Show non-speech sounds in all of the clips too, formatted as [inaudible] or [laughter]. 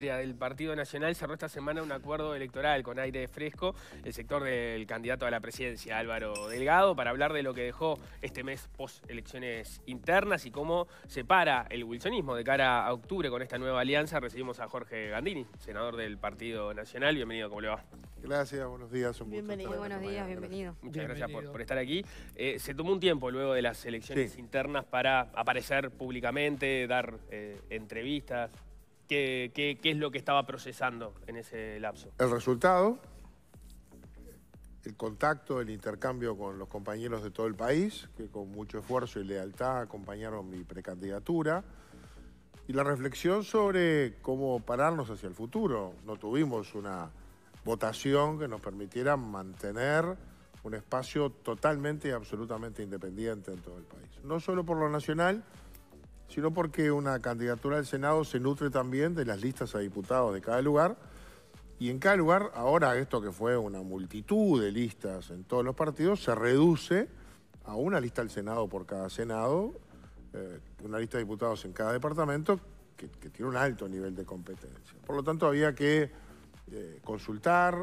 del Partido Nacional cerró esta semana un acuerdo electoral con aire fresco el sector del candidato a la presidencia, Álvaro Delgado, para hablar de lo que dejó este mes post elecciones internas y cómo se para el wilsonismo de cara a octubre con esta nueva alianza. Recibimos a Jorge Gandini, senador del Partido Nacional. Bienvenido, ¿cómo le va? Gracias, buenos días. Un bienvenido, buenos días, bienvenido. Muchas gracias por, estar aquí. Eh, se tomó un tiempo luego de las elecciones internas para aparecer públicamente, dar eh, entrevistas qué, es lo que estaba procesando en ese lapso. El resultado, el contacto, el intercambio con los compañeros de todo el país, que con mucho esfuerzo y lealtad acompañaron mi precandidatura, y la reflexión sobre cómo pararnos hacia el futuro. No tuvimos una votación que nos permitiera mantener un espacio totalmente y absolutamente independiente en todo el país. No solo por lo nacional, sino porque una candidatura al Senado se nutre también de las listas a diputados de cada lugar. Y en cada lugar, ahora esto que fue una multitud de listas en todos los partidos, se reduce a una lista al Senado por cada Senado, eh, una lista de diputados en cada departamento, que, tiene un alto nivel de competencia. Por lo tanto, había que eh, consultar,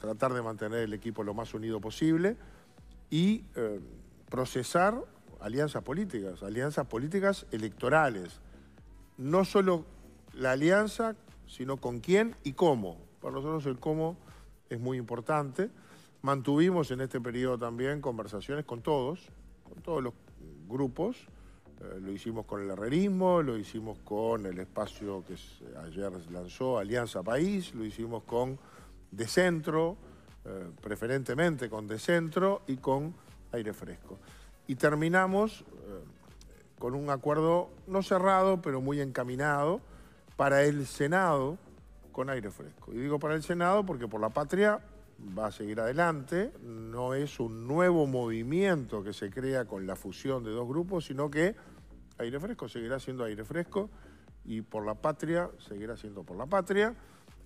tratar de mantener el equipo lo más unido posible y eh, procesar alianzas políticas, alianzas políticas electorales. No solo la alianza, sino con quién y cómo. Para nosotros el cómo es muy importante. Mantuvimos en este periodo también conversaciones con todos, con todos los grupos. Eh, lo hicimos con el herrerismo, lo hicimos con el espacio que ayer lanzó Alianza País, lo hicimos con De Centro, eh, preferentemente con De Centro y con Aire Fresco y terminamos eh, con un acuerdo no cerrado, pero muy encaminado para el Senado con aire fresco. Y digo para el Senado porque por la patria va a seguir adelante, no es un nuevo movimiento que se crea con la fusión de dos grupos, sino que aire fresco seguirá siendo aire fresco y por la patria seguirá siendo por la patria,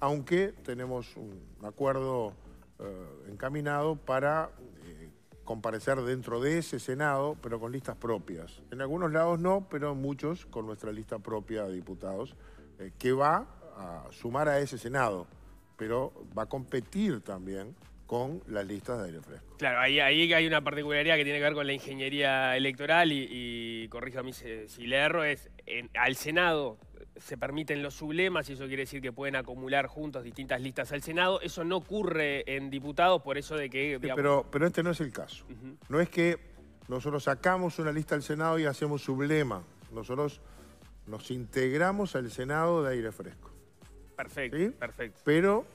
aunque tenemos un acuerdo eh, encaminado para comparecer dentro de ese Senado, pero con listas propias. En algunos lados no, pero muchos con nuestra lista propia de diputados, eh, que va a sumar a ese Senado, pero va a competir también con las listas de aire fresco. Claro, ahí, hay una particularidad que tiene que ver con la ingeniería electoral y, y corríjame si, si, le erro, es al Senado se permiten los sublemas y eso quiere decir que pueden acumular juntos distintas listas al Senado. Eso no ocurre en diputados por eso de que... pero, este no es el caso. No es que nosotros sacamos una lista al Senado y hacemos sublema. Nosotros nos integramos al Senado de aire fresco. Perfecto, perfecto. Pero,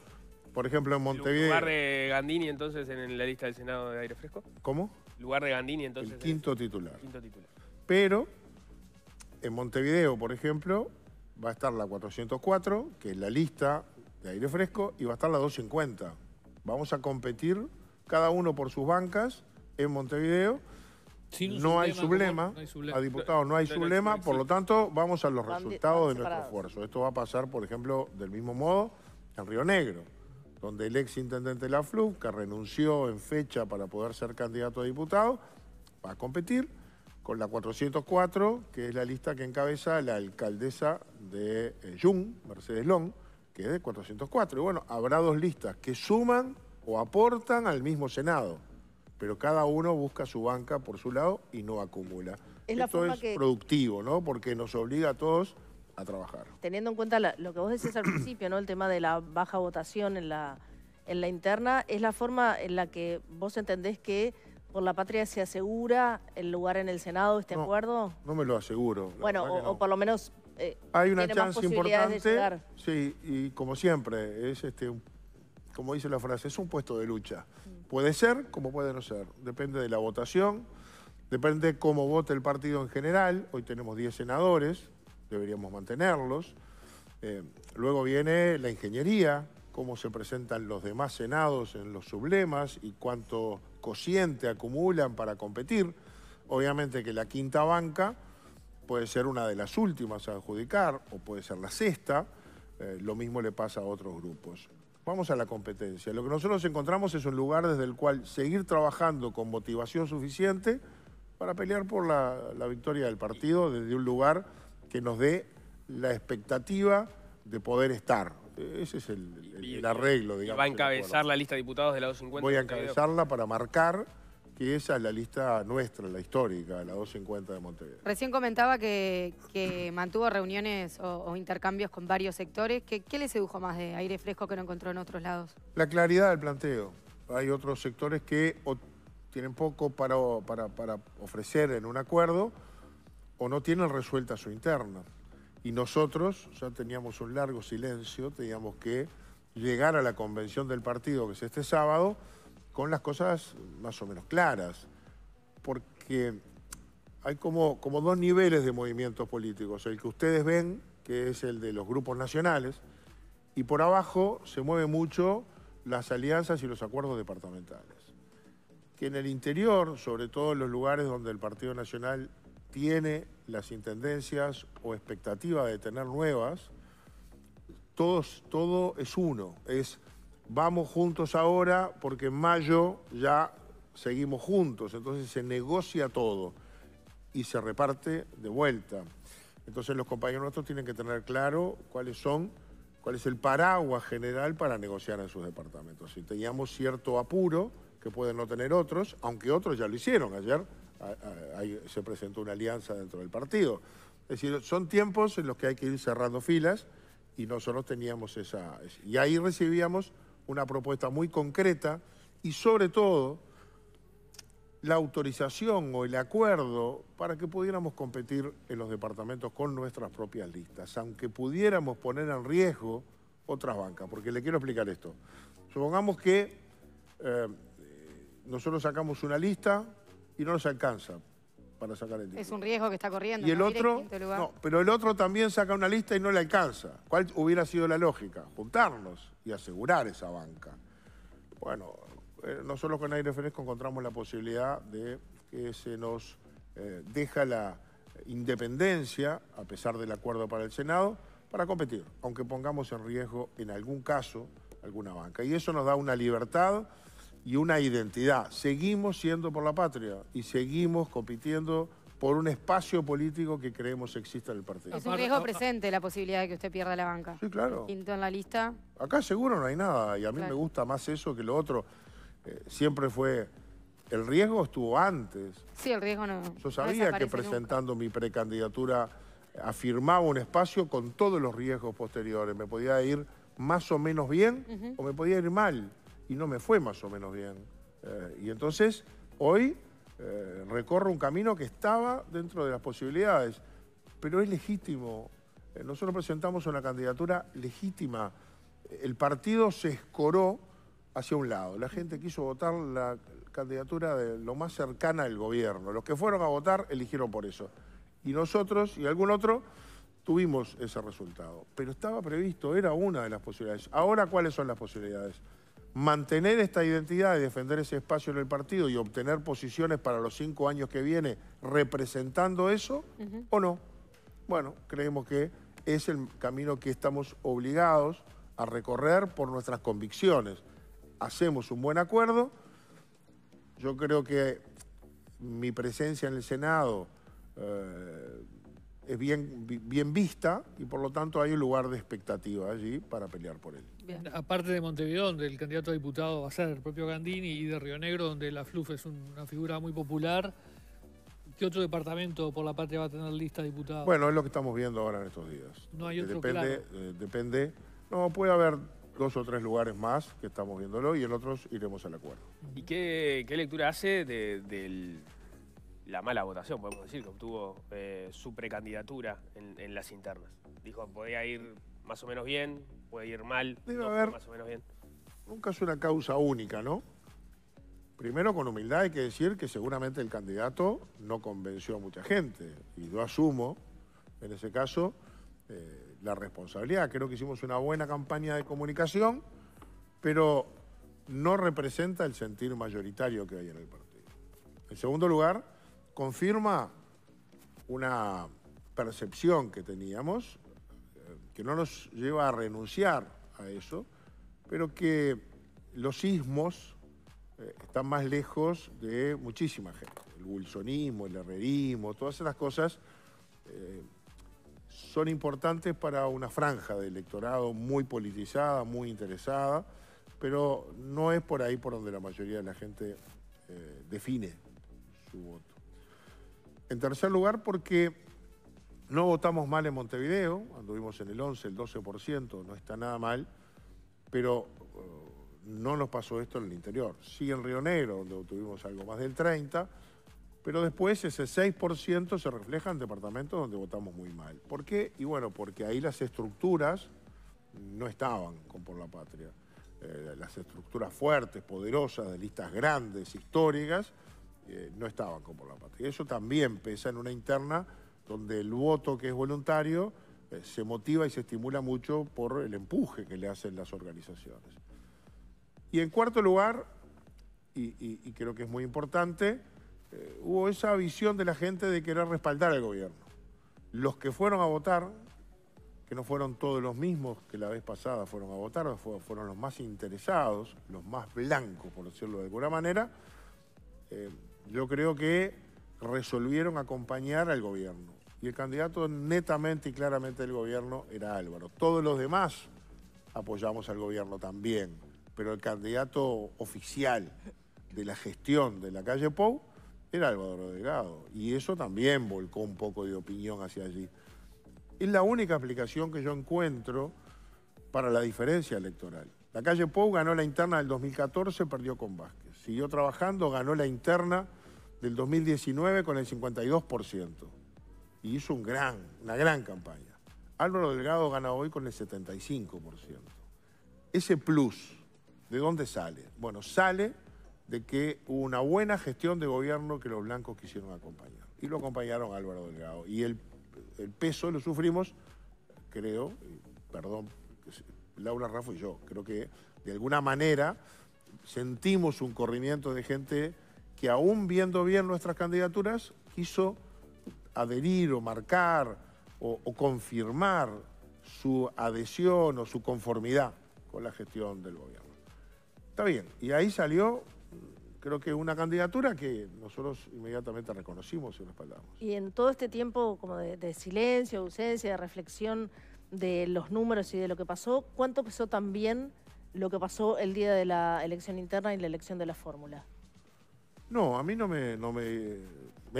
por ejemplo, en Montevideo... ¿Lugar de Gandini entonces en la lista del Senado de aire fresco? ¿Cómo? Lugar de Gandini entonces... El quinto titular. quinto titular. Pero, en Montevideo, por ejemplo, va a estar la 404, que es la lista de aire fresco, y va a estar la 250. Vamos a competir cada uno por sus bancas en Montevideo. No hay, sublema, no, hay a diputados no hay sublema, por lo tanto vamos a los resultados de nuestro esfuerzo. Esto va a pasar, por ejemplo, del mismo modo en Río Negro, donde el ex intendente de la que renunció en fecha para poder ser candidato a diputado, va a competir con la 404, que es la lista que encabeza la alcaldesa de eh, Jung, Mercedes Long, que es de 404. Y bueno, habrá dos listas que suman o aportan al mismo Senado, pero cada uno busca su banca por su lado y no acumula. Es Esto es productivo, ¿no? Porque nos obliga a todos a trabajar. Teniendo en cuenta lo que vos decías al principio, ¿no? El tema de la baja votación en la, en la interna, es la forma en la que vos entendés que por la patria se asegura el lugar en el Senado, este acuerdo? No me lo aseguro. Bueno, o, por lo menos... Eh, Hay una chance importante, sí, y como siempre, es este, como dice la frase, es un puesto de lucha. Mm. Puede ser como puede no ser, depende de la votación, depende cómo vote el partido en general. Hoy tenemos 10 senadores, deberíamos mantenerlos. Eh, luego viene la ingeniería, cómo se presentan los demás senados en los sublemas y cuánto cociente acumulan para competir. Obviamente que la quinta banca puede ser una de las últimas a adjudicar o puede ser la sexta. Eh, lo mismo le pasa a otros grupos. Vamos a la competencia. Lo que nosotros encontramos es un lugar desde el cual seguir trabajando con motivación suficiente para pelear por la victoria del partido desde un lugar que nos dé la expectativa de poder estar. Ese es el, arreglo, digamos. va a encabezar la lista de diputados de la 250. Voy a encabezarla para marcar que esa es la lista nuestra, la histórica, la 250 de Montevideo. Recién comentaba que, mantuvo reuniones o, intercambios con varios sectores. ¿Qué, les le sedujo más de aire fresco que no encontró en otros lados? La claridad del planteo. Hay otros sectores que o tienen poco para ofrecer en un acuerdo o no tienen resuelta su interna. Y nosotros ya teníamos un largo silencio, teníamos que llegar a la convención del partido, que es este sábado, con las cosas más o menos claras. Porque hay como, como dos niveles de movimientos políticos. El que ustedes ven, que es el de los grupos nacionales, y por abajo se mueven mucho las alianzas y los acuerdos departamentales. Que en el interior, sobre todo en los lugares donde el Partido Nacional tiene las intendencias o expectativas de tener nuevas, todos, todo es uno, es vamos juntos ahora porque en mayo ya seguimos juntos, entonces se negocia todo y se reparte de vuelta. Entonces los compañeros nuestros tienen que tener claro cuáles son, cuál es el paraguas general para negociar en sus departamentos. Si teníamos cierto apuro, que pueden no tener otros, aunque otros ya lo hicieron ayer, hay, se presentó una alianza dentro del partido. Es decir, son tiempos en los que hay que ir cerrando filas y nosotros teníamos esa... Y ahí recibíamos una propuesta muy concreta y sobre todo la autorización o el acuerdo para que pudiéramos competir en los departamentos con nuestras propias listas, aunque pudiéramos poner en riesgo otras bancas, porque le quiero explicar esto. Supongamos que eh, nosotros sacamos una lista y no nos alcanza para sacar el dinero. Es un riesgo que está corriendo. Y el otro, pero el otro también saca una lista y no le alcanza. ¿Cuál hubiera sido la lógica? Juntarnos y asegurar esa banca. Bueno, eh, nosotros con Aire Fresco encontramos la posibilidad de que se nos eh, deja la independencia, a pesar del acuerdo para el Senado, para competir, aunque pongamos en riesgo en algún caso alguna banca. Y eso nos da una libertad y una identidad. Seguimos siendo por la patria y seguimos compitiendo por un espacio político que creemos exista en el partido. Es un riesgo presente la posibilidad de que usted pierda la banca. Sí, claro. Quinto en la lista. Acá seguro no hay nada y a mí me gusta más eso que lo otro. Eh, siempre fue... El riesgo estuvo antes. Sí, el riesgo no. Yo sabía que presentando mi precandidatura afirmaba un espacio con todos los riesgos posteriores. Me podía ir más o menos bien o me podía ir mal y no me fue más o menos bien. Eh, y entonces hoy eh, recorro un camino que estaba dentro de las posibilidades, pero es legítimo. Eh, nosotros presentamos una candidatura legítima. El partido se escoró hacia un lado. La gente quiso votar la candidatura de lo más cercana al gobierno. Los que fueron a votar eligieron por eso. Y nosotros y algún otro tuvimos ese resultado. Pero estaba previsto, era una de las posibilidades. Ahora, ¿cuáles son las posibilidades? mantener esta identidad y defender ese espacio en el partido y obtener posiciones para los cinco años que viene representando eso o no. Bueno, creemos que es el camino que estamos obligados a recorrer por nuestras convicciones. Hacemos un buen acuerdo. Yo creo que mi presencia en el Senado... Eh, es bien, bien vista y por lo tanto hay un lugar de expectativa allí para pelear por él. Aparte de Montevideo, donde el candidato a diputado va a ser el propio Gandini, y de Río Negro, donde la FLUF es una figura muy popular, ¿qué otro departamento por la patria va a tener lista de diputados? Bueno, es lo que estamos viendo ahora en estos días. No hay otro depende, eh, depende, no, puede haber dos o tres lugares más que estamos viéndolo y en otros iremos al acuerdo. ¿Y qué, lectura hace del la mala votación, podemos decir, que obtuvo eh, su precandidatura en, las internas. Dijo, podía ir más o menos bien, puede ir mal, Debe haber, más o menos bien. Nunca es una causa única, ¿no? Primero, con humildad hay que decir que seguramente el candidato no convenció a mucha gente. Y yo asumo, en ese caso, eh, la responsabilidad. Creo que hicimos una buena campaña de comunicación, pero no representa el sentir mayoritario que hay en el partido. En segundo lugar, confirma una percepción que teníamos, eh, que no nos lleva a renunciar a eso, pero que los sismos eh, están más lejos de muchísima gente. El wilsonismo, el herrerismo, todas esas cosas eh, son importantes para una franja de electorado muy politizada, muy interesada, pero no es por ahí por donde la mayoría de la gente define su voto. En tercer lugar, porque no votamos mal en Montevideo, anduvimos en el 11, el 12%, no está nada mal, pero eh, no nos pasó esto en el interior. Sí en Río Negro, donde obtuvimos algo más del 30%, pero después ese 6% se refleja en departamentos donde votamos muy mal. ¿Por qué? Y bueno, porque ahí las estructuras no estaban con Por la Patria. Eh, las estructuras fuertes, poderosas, de listas grandes, históricas, no estaban con por la patria. Eso también pesa en una interna donde el voto que es voluntario eh, se motiva y se estimula mucho por el empuje que le hacen las organizaciones. Y en cuarto lugar, y, creo que es muy importante, eh, hubo esa visión de la gente de querer respaldar al gobierno. Los que fueron a votar, que no fueron todos los mismos que la vez pasada fueron a votar, fueron los más interesados, los más blancos, por decirlo de alguna manera, eh, yo creo que resolvieron acompañar al gobierno. Y el candidato netamente y claramente del gobierno era Álvaro. Todos los demás apoyamos al gobierno también. Pero el candidato oficial de la gestión de la calle Pou era Álvaro Delgado. Y eso también volcó un poco de opinión hacia allí. Es la única explicación que yo encuentro para la diferencia electoral. La calle Pou ganó la interna del 2014, perdió con Vázquez. Siguió trabajando, ganó la interna del 2019 con el 52%. Y hizo gran, una gran campaña. Álvaro Delgado gana hoy con el 75%. Ese plus, ¿de dónde sale? Bueno, sale de que hubo una buena gestión de gobierno que los blancos quisieron acompañar. Y lo acompañaron Álvaro Delgado. Y el, el peso lo sufrimos, creo, perdón, Laura Raffo y yo, creo que de alguna manera sentimos un corrimiento de gente que aún viendo bien nuestras candidaturas, quiso adherir o marcar o, confirmar su adhesión o su conformidad con la gestión del gobierno. Está bien, y ahí salió creo que una candidatura que nosotros inmediatamente reconocimos y respaldamos. Y en todo este tiempo como de, de, silencio, ausencia, de reflexión de los números y de lo que pasó, ¿cuánto pesó también lo que pasó el día de la elección interna y la elección de la fórmula? No, a mí no me, no me,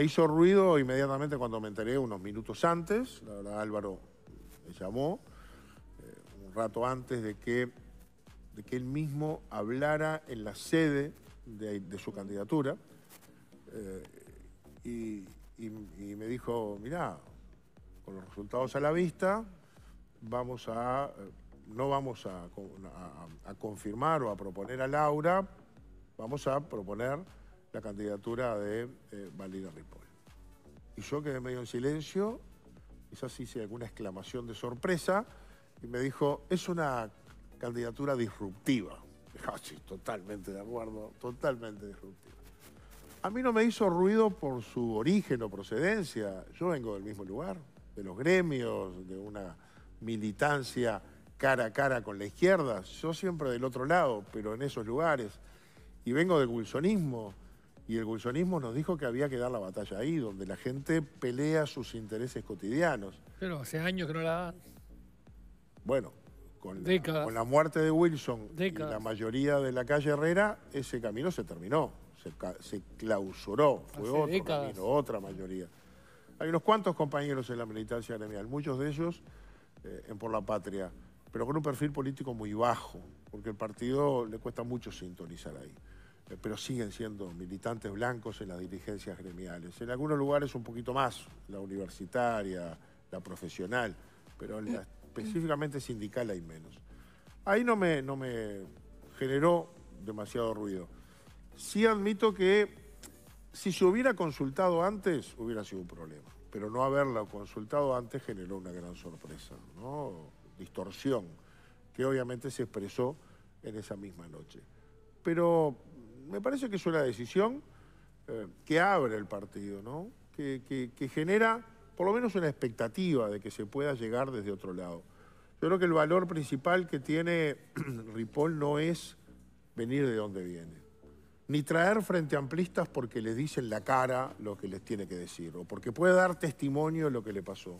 hizo ruido inmediatamente cuando me enteré, unos minutos antes. La verdad, Álvaro me llamó eh, un rato antes de que, de que él mismo hablara en la sede de, su candidatura. Eh, y, y, me dijo, mirá, con los resultados a la vista, vamos a eh, no vamos a, confirmar o a proponer a Laura, vamos a proponer la candidatura de eh, Valida Ripoll. Y yo quedé medio en silencio, quizás hice alguna exclamación de sorpresa, y me dijo, es una candidatura disruptiva. [laughs] Ah, totalmente de acuerdo, totalmente disruptiva. A mí no me hizo ruido por su origen o procedencia. Yo vengo del mismo lugar, de los gremios, de una militancia cara a cara con la izquierda, yo siempre del otro lado, pero en esos lugares. Y vengo del wilsonismo, y el wilsonismo nos dijo que había que dar la batalla ahí, donde la gente pelea sus intereses cotidianos. Pero hace años que no la dan. Bueno, con la, muerte de Wilson y la mayoría de la calle Herrera, ese camino se terminó, se, clausuró, fue otro camino, otra mayoría. Hay unos cuantos compañeros en la militancia gremial, muchos de ellos eh, en Por la Patria, pero con un perfil político muy bajo, porque el partido le cuesta mucho sintonizar ahí. Eh, pero siguen siendo militantes blancos en las dirigencias gremiales. En algunos lugares un poquito más, la universitaria, la profesional, pero la específicamente sindical hay menos. Ahí no me, no me generó demasiado ruido. Sí admito que si se hubiera consultado antes, hubiera sido un problema. Pero no haberla consultado antes generó una gran sorpresa. ¿no? distorsión que obviamente se expresó en esa misma noche. Pero me parece que es una decisión eh, que abre el partido, ¿no? Que, genera por lo menos una expectativa de que se pueda llegar desde otro lado. Yo creo que el valor principal que tiene [clears throat] Ripoll no es venir de donde viene, ni traer frente a amplistas porque les dicen la cara lo que les tiene que decir, o porque puede dar testimonio lo que le pasó.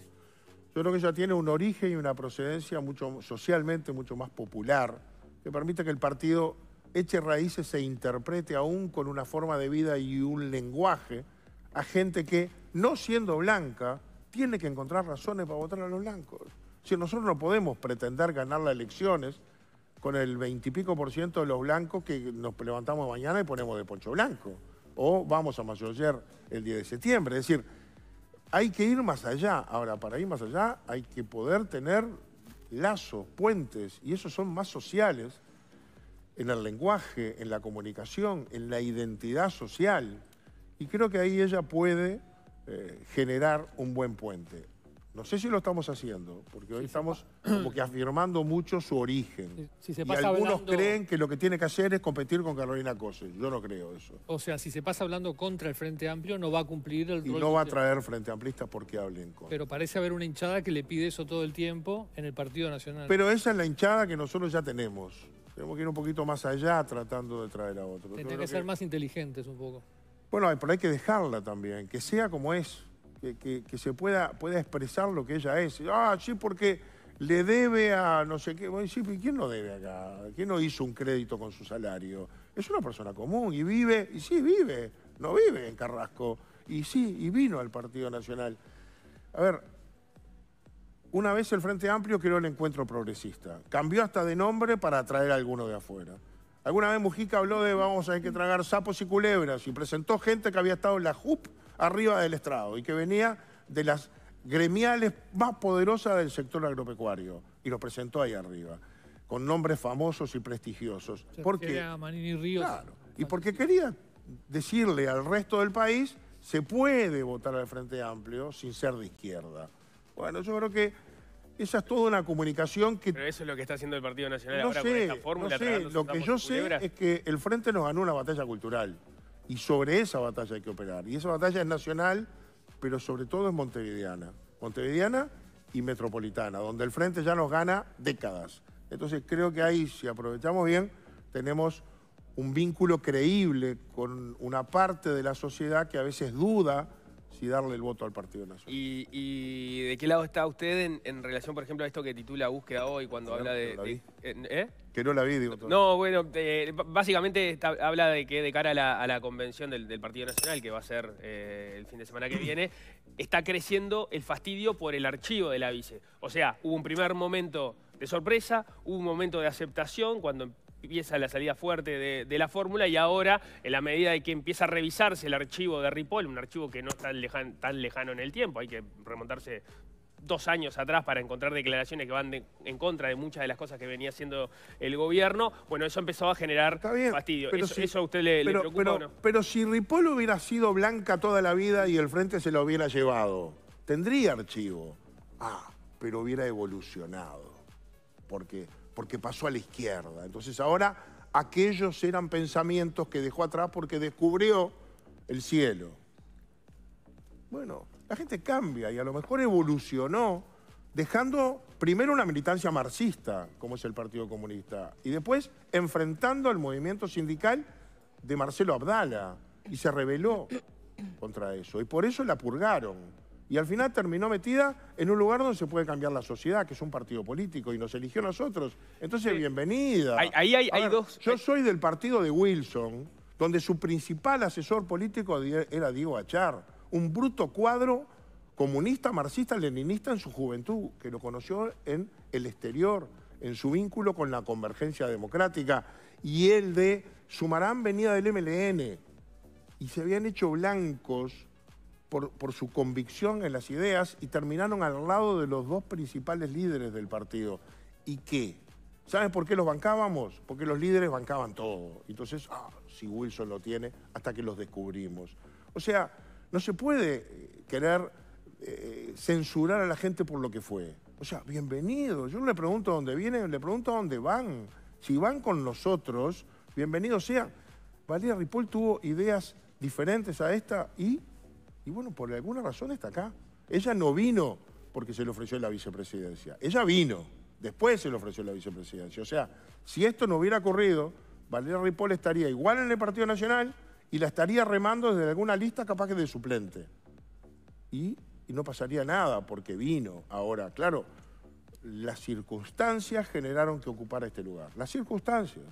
Yo creo que ella tiene un origen y una procedencia mucho, socialmente mucho más popular, que permite que el partido eche raíces, e interprete aún con una forma de vida y un lenguaje a gente que, no siendo blanca, tiene que encontrar razones para votar a los blancos. Si nosotros no podemos pretender ganar las elecciones con el veintipico por ciento de los blancos que nos levantamos mañana y ponemos de poncho blanco. O vamos a Mayor el 10 de septiembre. Es decir, hay que ir más allá. Ahora, para ir más allá hay que poder tener lazos, puentes, y esos son más sociales en el lenguaje, en la comunicación, en la identidad social. Y creo que ahí ella puede eh, generar un buen puente. No sé si lo estamos haciendo, porque hoy estamos [clears throat] como que afirmando mucho su origen. y algunos creen que lo que tiene que hacer es competir con Carolina Cose. Yo no creo eso. O sea, si se pasa hablando contra el Frente Amplio, no va a cumplir el y no va a traer Frente Amplista porque hablen con. Pero parece haber una hinchada que le pide eso todo el tiempo en el Partido Nacional. Pero esa es la hinchada que nosotros ya tenemos. Tenemos que ir un poquito más allá tratando de traer a otro. Tienen que ser más inteligentes un poco. Bueno, pero hay que dejarla también, que sea como es que, se pueda, pueda expresar lo que ella es. Ah, sí, porque le debe a no sé qué. Bueno, sí, ¿quién no debe acá? ¿Quién no hizo un crédito con su salario? Es una persona común y vive, y sí, vive, no vive en Carrasco. Y sí, y vino al Partido Nacional. A ver, una vez el Frente Amplio creó el Encuentro Progresista. Cambió hasta de nombre para atraer a alguno de afuera. Alguna vez Mujica habló de vamos a que tragar sapos y culebras y presentó gente que había estado en la JUP arriba del estrado y que venía de las gremiales más poderosas del sector agropecuario y lo presentó ahí arriba, con nombres famosos y prestigiosos. porque, y porque quería decirle al resto del país, se puede votar al Frente Amplio sin ser de izquierda. Bueno, yo creo que esa es toda una comunicación que... Pero eso es lo que está haciendo el Partido Nacional ahora con esta fórmula. No sé, lo que yo sé es que el Frente nos ganó una batalla cultural. Y sobre esa batalla hay que operar. Y esa batalla es nacional, pero sobre todo es montevideana. Montevideana y metropolitana, donde el frente ya nos gana décadas. Entonces creo que ahí, si aprovechamos bien, tenemos un vínculo creíble con una parte de la sociedad que a veces duda y darle el voto al Partido Nacional. ¿Y, de qué lado está usted en, relación, por ejemplo, a esto que titula Búsqueda hoy cuando habla de... ¿Eh? Que no la vi, digo. No, bueno, eh, básicamente habla de que de cara a la, convención del, Partido Nacional, que va a ser eh, el fin de semana que [clears throat] viene, está creciendo el fastidio por el archivo de la vice. O sea, hubo un primer momento de sorpresa, hubo un momento de aceptación cuando empieza la salida fuerte de, la fórmula y ahora, en la medida de que empieza a revisarse el archivo de Ripoll, un archivo que no es tan, lejano en el tiempo, hay que remontarse dos años atrás para encontrar declaraciones que van en contra de muchas de las cosas que venía haciendo el gobierno, bueno, eso empezó a generar fastidio. eso, eso, a usted le, preocupa pero si Ripoll hubiera sido blanca toda la vida y el frente se lo hubiera llevado, tendría archivo. Ah, pero hubiera evolucionado. Porque porque pasó a la izquierda. Entonces ahora aquellos eran pensamientos que dejó atrás porque descubrió el cielo. Bueno, la gente cambia y a lo mejor evolucionó dejando primero una militancia marxista, como es el Partido Comunista, y después enfrentando al movimiento sindical de Marcelo Abdala, y se rebeló contra eso. Y por eso la purgaron y al final terminó metida en un lugar donde se puede cambiar la sociedad, que es un partido político, y nos eligió a nosotros. Entonces, bienvenida. Ahí, hay, dos... Yo soy del partido de Wilson, donde su principal asesor político era Diego Achar, un bruto cuadro comunista, marxista, leninista en su juventud, que lo conoció en el exterior, en su vínculo con la convergencia democrática, y el de Sumarán venía del MLN, y se habían hecho blancos por, su convicción en las ideas y terminaron al lado de los dos principales líderes del partido. ¿Y qué? ¿Saben por qué los bancábamos? Porque los líderes bancaban todo. Entonces, ah, si Wilson lo tiene, hasta que los descubrimos. O sea, no se puede eh, querer eh, censurar a la gente por lo que fue. O sea, bienvenido. Yo no le pregunto dónde vienen, le pregunto dónde van. Si van con nosotros, bienvenido sea Valeria Ripoll tuvo ideas diferentes a esta y y bueno, por alguna razón está acá. Ella no vino porque se le ofreció la vicepresidencia. Ella vino, después se le ofreció la vicepresidencia. O sea, si esto no hubiera ocurrido, Valeria Ripoll estaría igual en el Partido Nacional y la estaría remando desde alguna lista capaz que de suplente. Y, no pasaría nada porque vino. Ahora, claro, las circunstancias generaron que ocupara este lugar. Las circunstancias.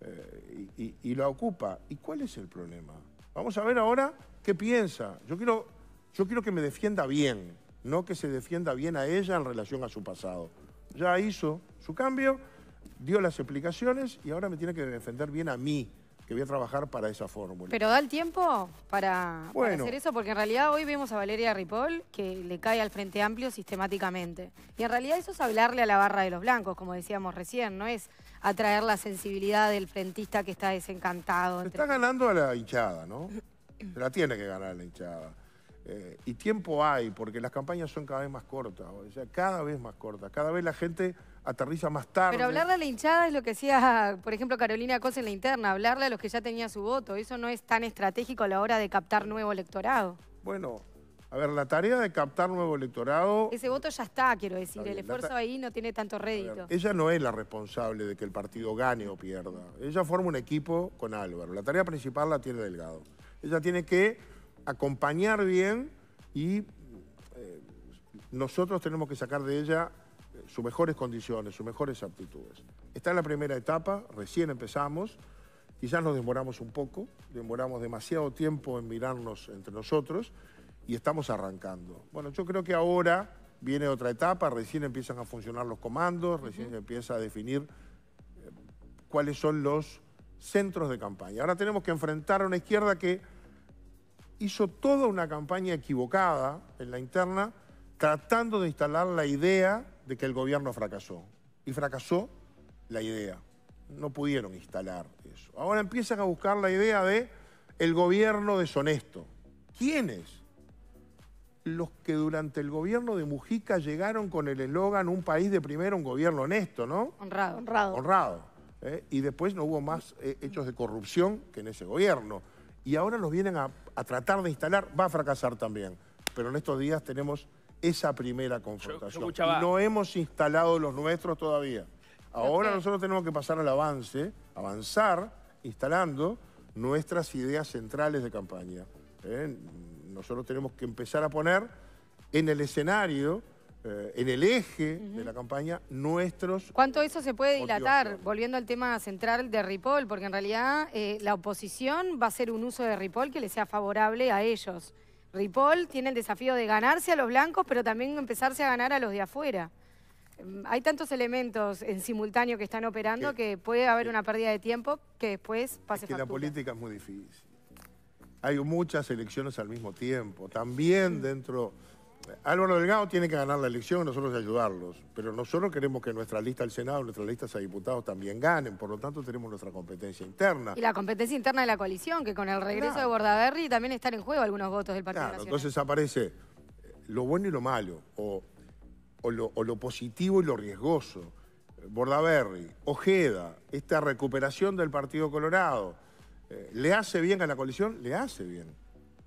Eh, y, y, y la ocupa. ¿Y cuál es el problema? Vamos a ver ahora qué piensa. Yo quiero, yo quiero que me defienda bien, no que se defienda bien a ella en relación a su pasado. Ya hizo su cambio, dio las explicaciones y ahora me tiene que defender bien a mí que voy a trabajar para esa fórmula. Pero da el tiempo para, hacer eso, porque en realidad hoy vemos a Valeria Ripoll que le cae al Frente Amplio sistemáticamente. Y en realidad eso es hablarle a la barra de los blancos, como decíamos recién, no es atraer la sensibilidad del frentista que está desencantado. está ganando a la hinchada, ¿no? la tiene que ganar la hinchada. Eh, y tiempo hay, porque las campañas son cada vez más cortas, o sea, cada vez más cortas. Cada vez la gente aterriza más tarde. Pero hablarle a la hinchada es lo que decía, por ejemplo, Carolina Cos en la interna, hablarle a los que ya tenía su voto. Eso no es tan estratégico a la hora de captar nuevo electorado. Bueno, a ver, la tarea de captar nuevo electorado... Ese voto ya está, quiero decir. el esfuerzo ahí no tiene tanto rédito. ella no es la responsable de que el partido gane o pierda. Ella forma un equipo con Álvaro. La tarea principal la tiene Delgado. Ella tiene que acompañar bien y eh, nosotros tenemos que sacar de ella eh, sus mejores condiciones, sus mejores aptitudes. Está en la primera etapa, recién empezamos, quizás nos demoramos un poco, demoramos demasiado tiempo en mirarnos entre nosotros y estamos arrancando. Bueno, yo creo que ahora viene otra etapa, recién empiezan a funcionar los comandos, recién empieza a definir eh, cuáles son los centros de campaña. Ahora tenemos que enfrentar a una izquierda que hizo toda una campaña equivocada en la interna tratando de instalar la idea de que el gobierno fracasó. Y fracasó la idea. No pudieron instalar eso. Ahora empiezan a buscar la idea de el gobierno deshonesto. ¿Quiénes? Los que durante el gobierno de Mujica llegaron con el eslogan un país de primero, un gobierno honesto, ¿no? Honrado. Honrado. Honrado. ¿eh? Y después no hubo más eh, hechos de corrupción que en ese gobierno y ahora los vienen a, tratar de instalar, va a fracasar también. Pero en estos días tenemos esa primera confrontación. no hemos instalado los nuestros todavía. Ahora nosotros tenemos que pasar al avance, avanzar instalando nuestras ideas centrales de campaña. ¿Eh? Nosotros tenemos que empezar a poner en el escenario eh, en el eje de la campaña nuestros... ¿Cuánto eso se puede dilatar? Volviendo al tema central de Ripoll, porque en realidad eh, la oposición va a hacer un uso de Ripoll que le sea favorable a ellos. Ripoll tiene el desafío de ganarse a los blancos, pero también empezarse a ganar a los de afuera. Mm, hay tantos elementos en simultáneo que están operando que, puede haber una pérdida de tiempo que después pase es que la política es muy difícil. Hay muchas elecciones al mismo tiempo. También dentro Álvaro Delgado tiene que ganar la elección y nosotros ayudarlos, pero nosotros queremos que nuestra lista al Senado, nuestras listas a diputados también ganen, por lo tanto tenemos nuestra competencia interna. Y la competencia interna de la coalición, que con el regreso de Bordaberry también están en juego algunos votos del Partido claro, entonces aparece eh, lo bueno y lo malo, o, lo, o lo positivo y lo riesgoso. Bordaberry, Ojeda, esta recuperación del Partido Colorado, eh, ¿le hace bien a la coalición? Le hace bien.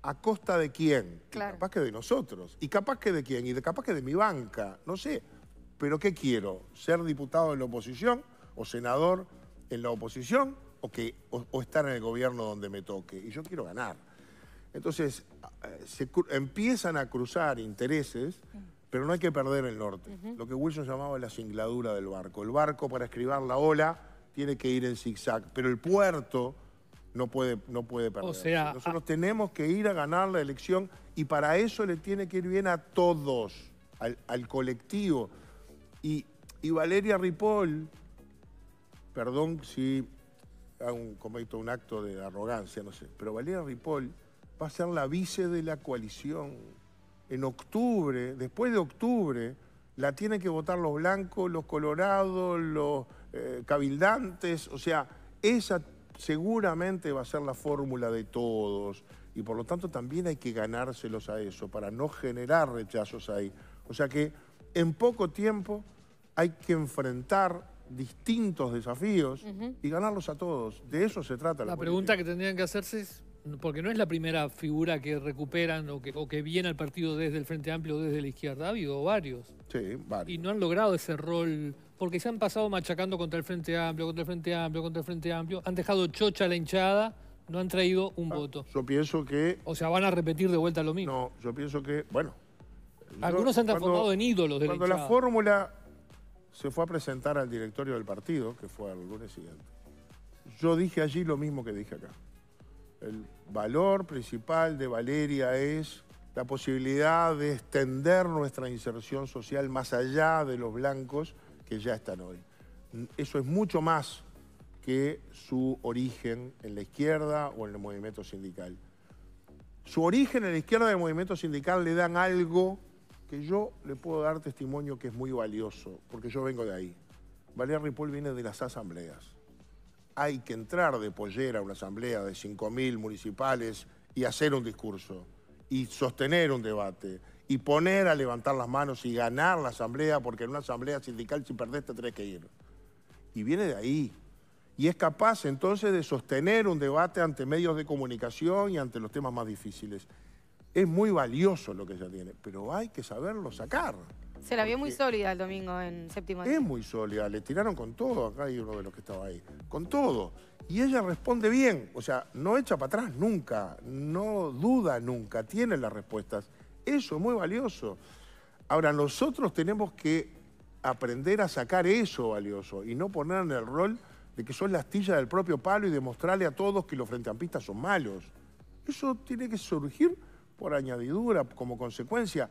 ¿A costa de quién? Capaz que de nosotros. ¿Y capaz que de quién? Y de capaz que de mi banca. No sé. ¿Pero qué quiero? ¿Ser diputado en la oposición? ¿O senador en la oposición? ¿O, que, o, estar en el gobierno donde me toque? Y yo quiero ganar. Entonces, eh, se empiezan a cruzar intereses, pero no hay que perder el norte. Lo que Wilson llamaba la singladura del barco. El barco, para escribir la ola, tiene que ir en zigzag. Pero el puerto no puede, no puede perder. Nosotros ah. tenemos que ir a ganar la elección y para eso le tiene que ir bien a todos, al, colectivo. Y, Valeria Ripoll, perdón si un, cometo un acto de arrogancia, no sé, pero Valeria Ripoll va a ser la vice de la coalición. En octubre, después de octubre, la tienen que votar los blancos, los colorados, los eh, cabildantes, o sea, esa seguramente va a ser la fórmula de todos y por lo tanto también hay que ganárselos a eso para no generar rechazos ahí. O sea que en poco tiempo hay que enfrentar distintos desafíos y ganarlos a todos. De eso se trata la, la pregunta que tendrían que hacerse es, porque no es la primera figura que recuperan o que, o que viene al partido desde el Frente Amplio o desde la izquierda, ha habido varios. Sí, varios. Y no han logrado ese rol porque se han pasado machacando contra el Frente Amplio, contra el Frente Amplio, contra el Frente Amplio, han dejado chocha la hinchada, no han traído un ah, voto. Yo pienso que... O sea, van a repetir de vuelta lo mismo. No, yo pienso que, bueno... Algunos se han transformado en ídolos de la Cuando la, fórmula se fue a presentar al directorio del partido, que fue el lunes siguiente, yo dije allí lo mismo que dije acá. El valor principal de Valeria es la posibilidad de extender nuestra inserción social más allá de los blancos que ya están hoy. Eso es mucho más que su origen en la izquierda o en el movimiento sindical. Su origen en la izquierda del movimiento sindical le dan algo que yo le puedo dar testimonio que es muy valioso, porque yo vengo de ahí. Valeria Ripoll viene de las asambleas. Hay que entrar de pollera a una asamblea de 5.000 municipales y hacer un discurso y sostener un debate y poner a levantar las manos y ganar la asamblea, porque en una asamblea sindical si perdés te tenés que ir. Y viene de ahí. Y es capaz entonces de sostener un debate ante medios de comunicación y ante los temas más difíciles. Es muy valioso lo que ella tiene, pero hay que saberlo sacar. Se la vio muy sólida el domingo en séptimo día. Es muy sólida, le tiraron con todo, acá hay uno de los que estaba ahí, con todo. Y ella responde bien, o sea, no echa para atrás nunca, no duda nunca, tiene las respuestas. Eso es muy valioso. Ahora, nosotros tenemos que aprender a sacar eso valioso y no poner en el rol de que son las tillas del propio palo y demostrarle a todos que los frenteampistas son malos. Eso tiene que surgir por añadidura, como consecuencia.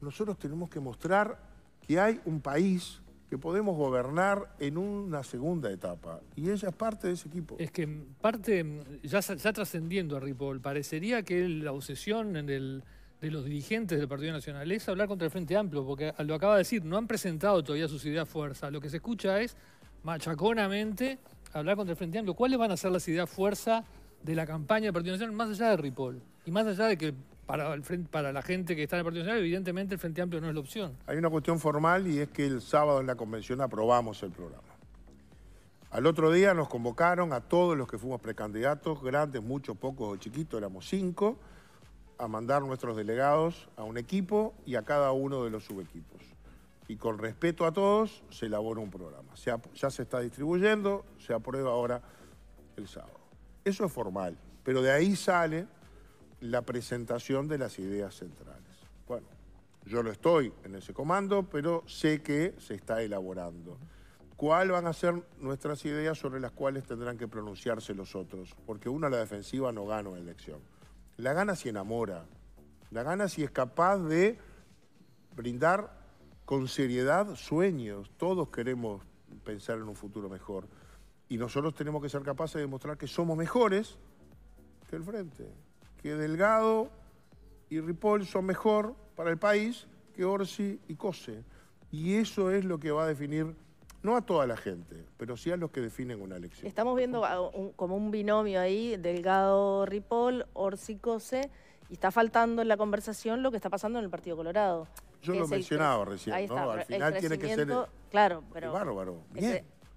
Nosotros tenemos que mostrar que hay un país que podemos gobernar en una segunda etapa. Y ella es parte de ese equipo. Es que parte, ya, ya trascendiendo a Ripoll, parecería que la obsesión en el de los dirigentes del Partido Nacional es hablar contra el Frente Amplio, porque lo acaba de decir, no han presentado todavía sus ideas fuerza. Lo que se escucha es machaconamente hablar contra el Frente Amplio. ¿Cuáles van a ser las ideas fuerza de la campaña del Partido Nacional más allá de Ripoll? Y más allá de que para, el para la gente que está en el Partido Nacional, evidentemente el Frente Amplio no es la opción. Hay una cuestión formal y es que el sábado en la convención aprobamos el programa. Al otro día nos convocaron a todos los que fuimos precandidatos, grandes, muchos, pocos o chiquitos, éramos cinco a mandar nuestros delegados a un equipo y a cada uno de los subequipos. Y con respeto a todos, se elabora un programa. ya se está distribuyendo, se aprueba ahora el sábado. Eso es formal, pero de ahí sale la presentación de las ideas centrales. Bueno, yo lo estoy en ese comando, pero sé que se está elaborando. ¿Cuáles van a ser nuestras ideas sobre las cuales tendrán que pronunciarse los otros? Porque uno a la defensiva no gana una elección. La gana si enamora, la gana si es capaz de brindar con seriedad sueños. Todos queremos pensar en un futuro mejor. Y nosotros tenemos que ser capaces de demostrar que somos mejores que el frente. Que Delgado y Ripoll son mejor para el país que Orsi y Cose. Y eso es lo que va a definir no a toda la gente, pero sí a los que definen una elección. Estamos viendo como un binomio ahí, Delgado-Ripoll, orsi y está faltando en la conversación lo que está pasando en el Partido Colorado. Yo lo mencionaba recién, Al final tiene que ser... Claro, pero... Bárbaro,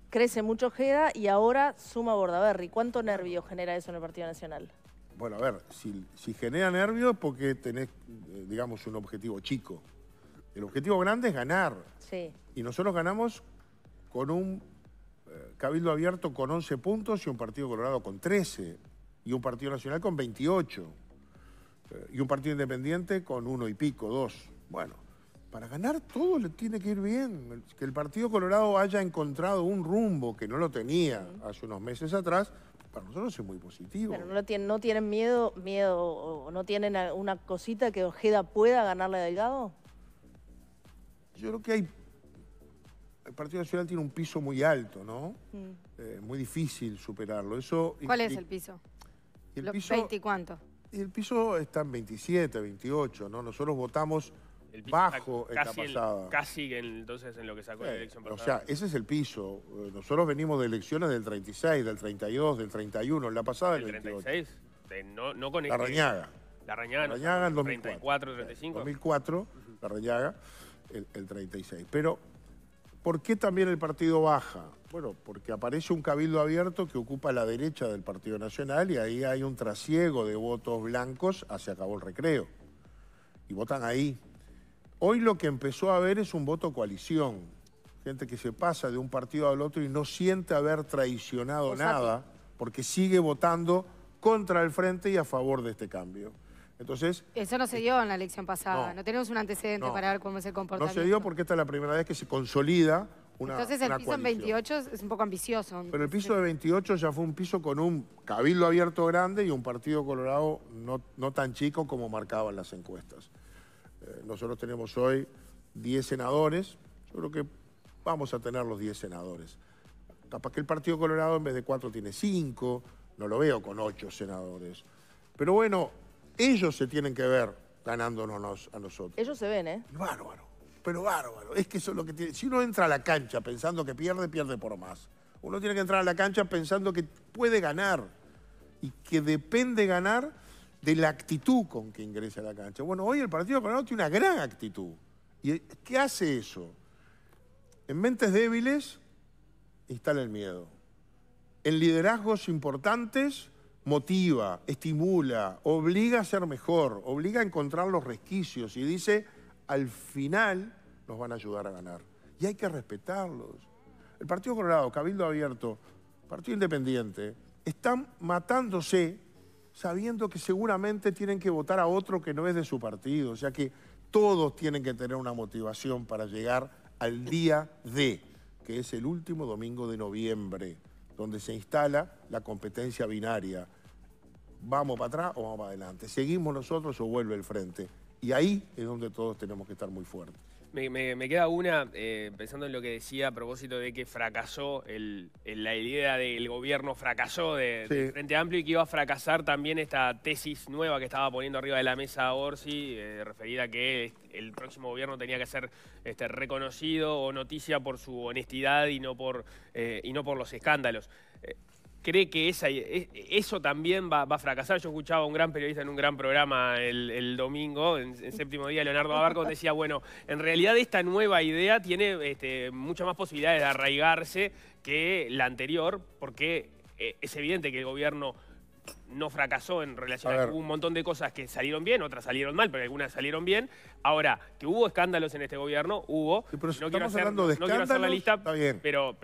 crece mucho Jeda y ahora suma Bordaberry. ¿Cuánto nervio genera eso en el Partido Nacional? Bueno, a ver, si, genera genera es porque tenés, eh, digamos, un objetivo chico. El objetivo grande es ganar. Sí. Y nosotros ganamos con un eh, Cabildo Abierto con 11 puntos y un Partido Colorado con 13 y un Partido Nacional con 28 eh, y un Partido Independiente con uno y pico, dos. Bueno, para ganar todo le tiene que ir bien. Que el Partido Colorado haya encontrado un rumbo que no lo tenía hace unos meses atrás, para nosotros es muy positivo. Pero no, tienen, no tienen miedo, miedo o no tienen una cosita que Ojeda pueda ganarle Delgado. Yo creo que hay el Partido Nacional tiene un piso muy alto, ¿no? Mm. Eh, muy difícil superarlo. Eso ¿Cuál es el piso? Y el piso ¿20 y cuánto? Y el piso está en 27, 28, ¿no? Nosotros votamos el bajo en la pasada. El, casi entonces en lo que sacó la elección pasada. O sea, ese es el piso. Eh, nosotros venimos de elecciones del 36, del 32, del 31, En la pasada del 28. 36? De no, no La este. reñaga. La reñaga en 2004. 34, 35. 2004, la reñaga, el, el 36. Pero ¿Por qué también el partido baja? Bueno, porque aparece un cabildo abierto que ocupa la derecha del Partido Nacional y ahí hay un trasiego de votos blancos hacia acabó el recreo. Y votan ahí. Hoy lo que empezó a haber es un voto coalición. Gente que se pasa de un partido al otro y no siente haber traicionado nada porque sigue votando contra el frente y a favor de este cambio. Entonces... Eso no se dio en la elección pasada. No, tenemos un antecedente para ver cómo se comportó. No se dio porque esta es la primera vez que se consolida una Entonces el piso en 28 es un poco ambicioso. Pero el piso de 28 ya fue un piso con un cabildo abierto grande y un partido colorado no, tan chico como marcaban las encuestas. Eh, nosotros tenemos hoy 10 senadores. Yo creo que vamos a tener los 10 senadores. Capaz que el Partido Colorado en vez de 4 tiene 5. No lo veo con 8 senadores. Pero bueno, ellos se tienen que ver ganándonos a nosotros. Ellos se ven, ¿eh? Bárbaro, pero bárbaro. Es que eso es lo que tiene. Si uno entra a la cancha pensando que pierde, pierde por más. Uno tiene que entrar a la cancha pensando que puede ganar y que depende ganar de la actitud con que ingrese a la cancha. Bueno, hoy el partido colorado tiene una gran actitud. ¿Y qué hace eso? En mentes débiles instala el miedo. En liderazgos importantes motiva, estimula, obliga a ser mejor, obliga a encontrar los resquicios y dice, al final nos van a ayudar a ganar. Y hay que respetarlos. El Partido Colorado, Cabildo Abierto, Partido Independiente, están matándose sabiendo que seguramente tienen que votar a otro que no es de su partido. O sea que todos tienen que tener una motivación para llegar al día D, que es el último domingo de noviembre donde se instala la competencia binaria. ¿Vamos para atrás o vamos para adelante? ¿Seguimos nosotros o vuelve el frente? Y ahí es donde todos tenemos que estar muy fuertes. Me, queda una, eh, pensando en lo que decía a propósito de que fracasó el, la idea del gobierno, fracasó de, Frente Amplio y que iba a fracasar también esta tesis nueva que estaba poniendo arriba de la mesa Orsi, eh, referida a que el próximo gobierno tenía que ser este, reconocido o noticia por su honestidad y no por, eh, y no por los escándalos cree que esa, e, e, eso también va, a fracasar. Yo escuchaba a un gran periodista en un gran programa el, domingo, en, el séptimo día, Leonardo Abarco, decía, bueno, en realidad esta nueva idea tiene este, muchas más posibilidades de arraigarse que la anterior, porque e, es evidente que el gobierno no fracasó en relación a, hubo un montón de cosas que salieron bien, otras salieron mal, pero algunas salieron bien. Ahora, que hubo escándalos en este gobierno, hubo. no quiero hacer la lista, pero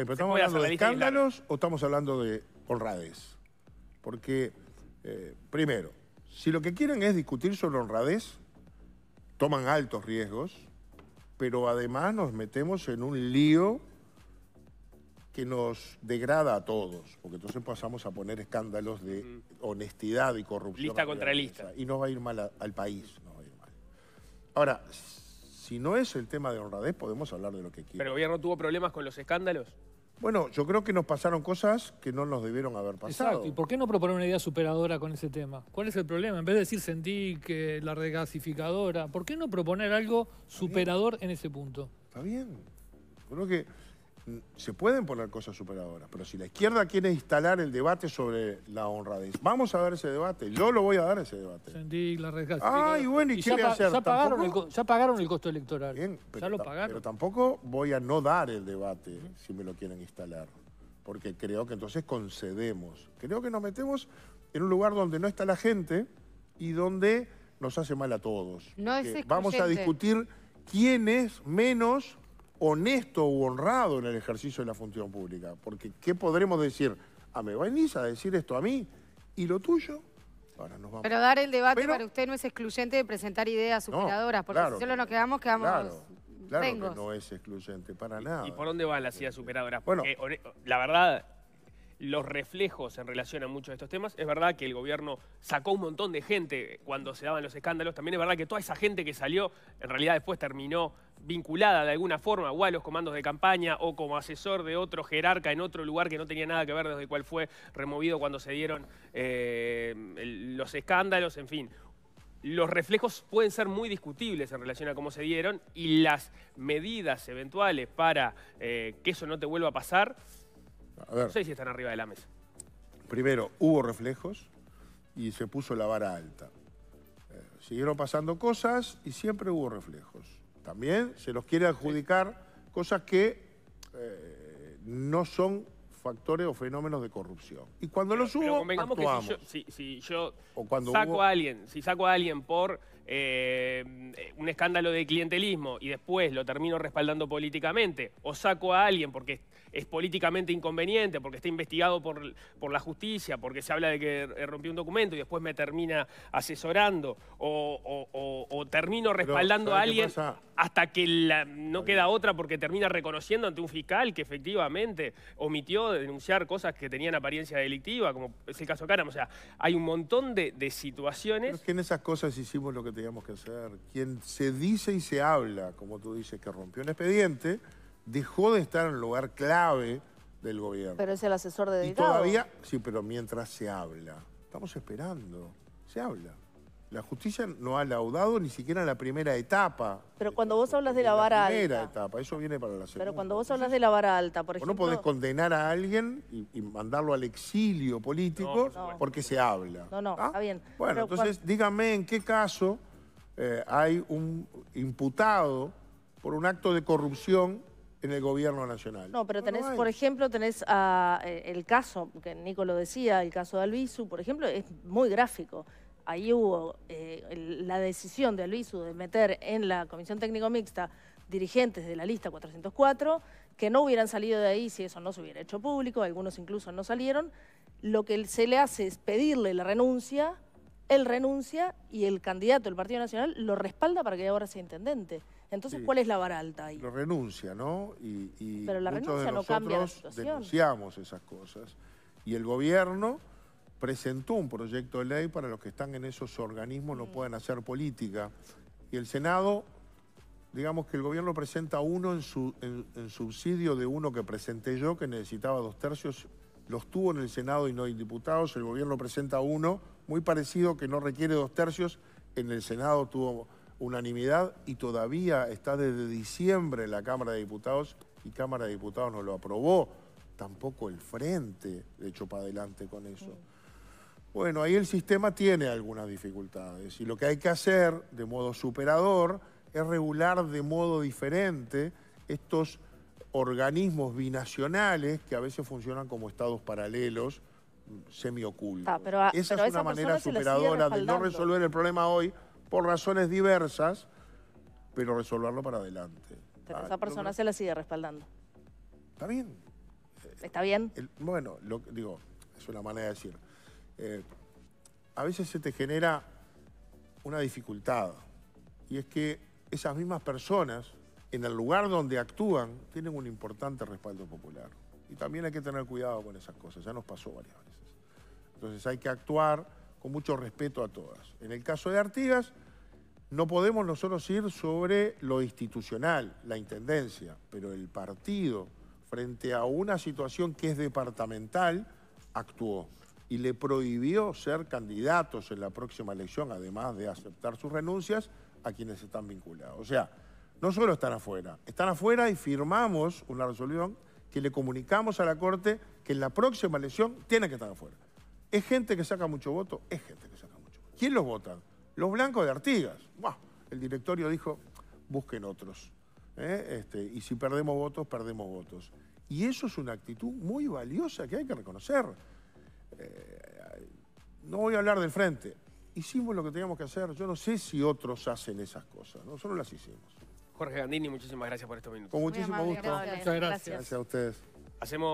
¿Estamos hablando de escándalos o estamos hablando de honradez? Porque, eh, primero, si lo que quieren es discutir sobre honradez, toman altos riesgos, pero además nos metemos en un lío que nos degrada a todos, porque entonces pasamos a poner escándalos de honestidad y corrupción. Lista contra lista. Y nos va a ir mal al país, Ahora, si no es el tema de honradez, podemos hablar de lo que quieran. ¿Pero el gobierno tuvo problemas con los escándalos? Bueno, yo creo que nos pasaron cosas que no nos debieron haber pasado. Exacto. ¿Y por qué no proponer una idea superadora con ese tema? ¿Cuál es el problema? En vez de decir sentí que la regasificadora, ¿por qué no proponer algo superador en ese punto? Está bien. Creo que se pueden poner cosas superadoras, pero si la izquierda quiere instalar el debate sobre la honradez, vamos a dar ese debate, yo lo voy a dar ese debate. Ay, bueno, ¿y, ya, pagaron, el, costo electoral. pero, ya lo pagaron. Pero tampoco voy a no dar el debate si me lo quieren instalar, porque creo que entonces concedemos. Creo que nos metemos en un lugar donde no está la gente y donde nos hace mal a todos. vamos a discutir quién es menos honesto u honrado en el ejercicio de la función pública. Porque ¿qué podremos decir? a ah, me va a decir esto a mí y lo tuyo. Ahora nos vamos. Pero dar el debate para usted no es excluyente de presentar ideas superadoras, porque si solo nos quedamos, quedamos... Claro. que no es excluyente para nada. ¿Y por dónde van las ideas superadoras? Porque bueno, la verdad, los reflejos en relación a muchos de estos temas. Es verdad que el gobierno sacó un montón de gente cuando se daban los escándalos. También es verdad que toda esa gente que salió, en realidad después terminó vinculada de alguna forma o a los comandos de campaña o como asesor de otro jerarca en otro lugar que no tenía nada que ver desde cual fue removido cuando se dieron eh, los escándalos, en fin. Los reflejos pueden ser muy discutibles en relación a cómo se dieron y las medidas eventuales para eh, que eso no te vuelva a pasar no sé si están arriba de la mesa. Primero, hubo reflejos y se puso la vara alta. Eh, siguieron pasando cosas y siempre hubo reflejos. También se los quiere adjudicar cosas que eh, no son factores o fenómenos de corrupción. Y cuando los hubo, si yo, saco a alguien, si saco a alguien por eh, un escándalo de clientelismo y después lo termino respaldando políticamente, o saco a alguien porque es políticamente inconveniente porque está investigado por, por la justicia, porque se habla de que eh, rompió un documento y después me termina asesorando o, termino respaldando a alguien hasta que no queda otra porque termina reconociendo ante un fiscal que efectivamente omitió denunciar cosas que tenían apariencia delictiva, como es el caso Caram. O sea, hay un montón de, situaciones... es que en esas cosas hicimos lo que teníamos que hacer. Quien se dice y se habla, como tú dices, que rompió un expediente dejó de estar en el lugar clave del gobierno. Pero es el asesor de Y todavía, sí, pero mientras se habla. Estamos esperando, se habla. La justicia no ha laudado ni siquiera la primera etapa. Pero cuando vos hablas de la, vara alta. primera etapa, eso viene para la segunda. Pero cuando vos hablas de la vara alta, por ejemplo... no podés condenar a alguien y, mandarlo al exilio político porque se habla. No, no, ¿Ah? está bien. Bueno, entonces dígame en qué caso eh, hay un imputado por un acto de corrupción en el gobierno nacional. No, pero tenés, por ejemplo, tenés eh, el caso, que Nico lo decía, el caso de Albizu, por ejemplo, es muy gráfico. Ahí hubo eh, la decisión de Albizu de meter en la Comisión Técnico Mixta dirigentes de la lista 404, que no hubieran salido de ahí si eso no se hubiera hecho público, algunos incluso no salieron. Lo que se le hace es pedirle la renuncia, él renuncia y el candidato del Partido Nacional lo respalda para que ahora sea intendente. Entonces, ¿cuál es la baralta ahí? Lo renuncia, ¿no? Y, Pero la renuncia no nosotros cambia la situación. denunciamos esas cosas. Y el gobierno presentó un proyecto de ley para los que están en esos organismos no mm. puedan hacer política. Y el Senado, digamos que el gobierno presenta uno en, en subsidio de uno que presenté yo, que necesitaba dos tercios, los tuvo en el Senado y no hay diputados. El gobierno presenta uno muy parecido que no requiere dos tercios, en el Senado tuvo unanimidad y todavía está desde diciembre en la Cámara de Diputados y Cámara de Diputados no lo aprobó. Tampoco el Frente de hecho para adelante con eso. Bueno, ahí el sistema tiene algunas dificultades y lo que hay que hacer de modo superador es regular de modo diferente estos organismos binacionales que a veces funcionan como estados paralelos, mm, semiocultos. Ah, esa es una manera superadora de no resolver el problema hoy, por razones diversas, pero resolverlo para adelante. Pero ah, esa persona se la sigue respaldando. Está bien. Está bien. bueno, digo, es una manera de decir. Eh, a veces se te genera una dificultad y es que esas mismas personas en el lugar donde actúan tienen un importante respaldo popular. Y también hay que tener cuidado con esas cosas, ya nos pasó varias veces. Entonces hay que actuar con mucho respeto a todas. En el caso de Artigas, no podemos nosotros ir sobre lo institucional, la Intendencia, pero el partido, frente a una situación que es departamental, actuó y le prohibió ser candidatos en la próxima elección, además de aceptar sus renuncias, a quienes están vinculados. O sea, no solo están afuera, están afuera y firmamos una resolución que le comunicamos a la Corte que en la próxima elección tienen que estar afuera. ¿Es gente que saca mucho voto? Es gente que saca mucho voto. ¿Quién los vota? Los blancos de Artigas. El directorio dijo, busquen otros. ¿eh? Este, y si perdemos votos, perdemos votos. Y eso es una actitud muy valiosa que hay que reconocer. Eh, no voy a hablar del frente. Hicimos lo que teníamos que hacer. Yo no sé si otros hacen esas cosas. Nosotros las hicimos. Jorge Gandini, muchísimas gracias por estos minutos. Con muchísimo gusto. Muchas gracias. Gracias a ustedes. Hacemos